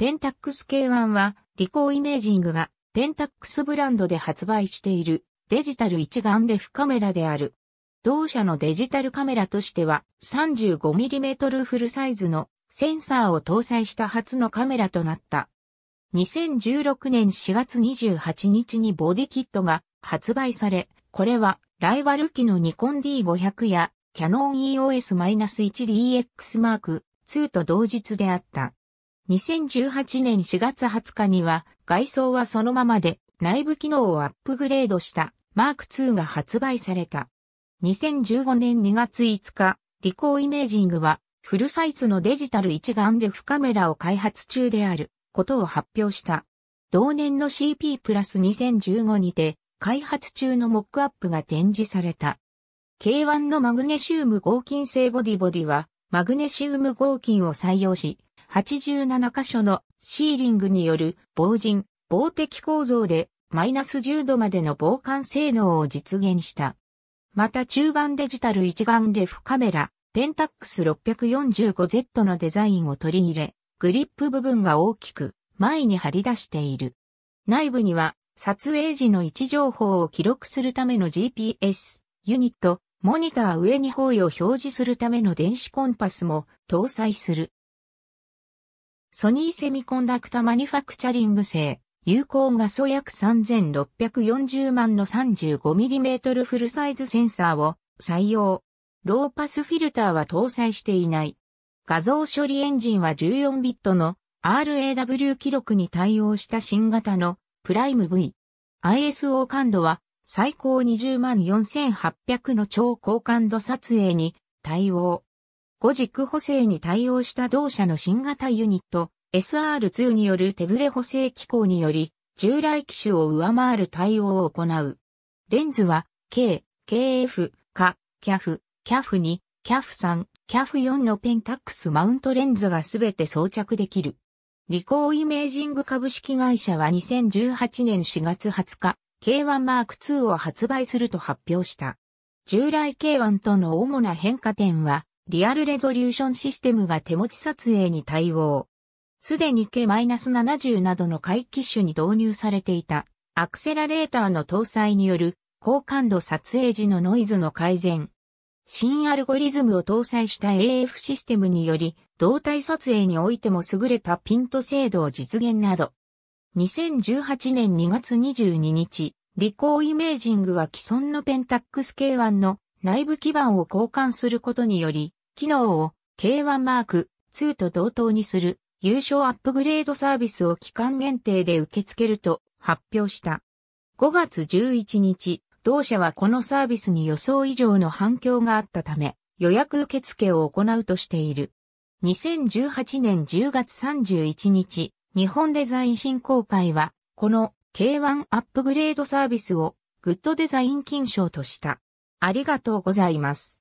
ペンタックス K1 は、リコーイメージングが、ペンタックスブランドで発売している、デジタル一眼レフカメラである。同社のデジタルカメラとしては、35mm フルサイズのセンサーを搭載した初のカメラとなった。2016年4月28日にボディキットが発売され、これはライバル機のニコン D500 やキャノン EOS-1DX m ーク II と同日であった。2018年4月20日には外装はそのままで内部機能をアップグレードしたマーク2が発売された。2015年2月5日、リコーイメージングはフルサイズのデジタル一眼レフカメラを開発中であることを発表した。同年の CP プラス2015にて開発中のモックアップが展示された。K1 のマグネシウム合金製ボディボディはマグネシウム合金を採用し、87箇所のシーリングによる防塵、防滴構造でマイナス10度までの防寒性能を実現した。また中盤デジタル一眼レフカメラ、ペンタックス 645Z のデザインを取り入れ、グリップ部分が大きく前に張り出している。内部には撮影時の位置情報を記録するための GPS、ユニット、モニター上に方位を表示するための電子コンパスも搭載する。ソニーセミコンダクタマニファクチャリング製、有効画素約3640万の 35mm フルサイズセンサーを採用。ローパスフィルターは搭載していない。画像処理エンジンは14ビットの RAW 記録に対応した新型のプライム V。ISO 感度は最高20万4800の超高感度撮影に対応。5軸補正に対応した同社の新型ユニット SR2 による手ブレ補正機構により従来機種を上回る対応を行う。レンズは K、KF、か、CAF、CAF 2、CAF3、CAF4 のペンタックスマウントレンズがすべて装着できる。リコーイメージング株式会社は2018年4月20日、K1 Mark II を発売すると発表した。従来 K1 との主な変化点は、リアルレゾリューションシステムが手持ち撮影に対応。すでに K-70 などの回帰種に導入されていたアクセラレーターの搭載による高感度撮影時のノイズの改善。新アルゴリズムを搭載した AF システムにより動体撮影においても優れたピント精度を実現など。2018年2月22日、リコーイメージングは既存のペンタックス K1 の内部基板を交換することにより、機能を K1 マーク2と同等にする優勝アップグレードサービスを期間限定で受け付けると発表した。5月11日、同社はこのサービスに予想以上の反響があったため、予約受付を行うとしている。2018年10月31日、日本デザイン振興会は、この K1 アップグレードサービスをグッドデザイン金賞とした。ありがとうございます。